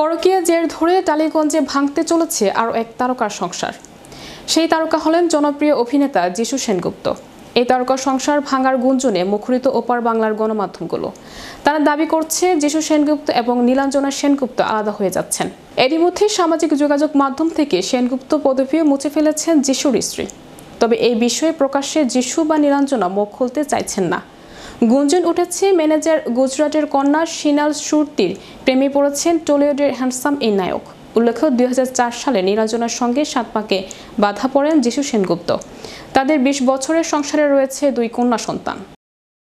পরকীয়া জের ধরে টালিগঞ্জে ভাঙতে চলেছে আরও এক তারকার সংসার সেই তারকা হলেন জনপ্রিয় অভিনেতা যিশু সেনগুপ্ত এই তারকা সংসার ভাঙার গুঞ্জনে মুখরিত ওপার বাংলার গণমাধ্যমগুলো তারা দাবি করছে যিশু সেনগুপ্ত এবং নীলাঞ্জনা সেনগুপ্ত আলাদা হয়ে যাচ্ছেন এরই মধ্যে সামাজিক যোগাযোগ মাধ্যম থেকে সেনগুপ্ত পদবিও মুছে ফেলেছেন যিশুর স্ত্রী তবে এই বিষয়ে প্রকাশ্যে যিশু বা নীলাঞ্জনা মুখ খুলতে চাইছেন না গুঞ্জন উঠেছে ম্যানেজার গুজরাটের কন্যা সিনাল সুরতির প্রেমে পড়েছেন টলিউডের হ্যান্ডসাম এই নায়ক উল্লেখ্য দুই সালে নীরাজনার সঙ্গে সাত পাকে বাধা পড়েন যিশু সেনগুপ্ত তাদের ২০ বছরের সংসারে রয়েছে দুই কন্যা সন্তান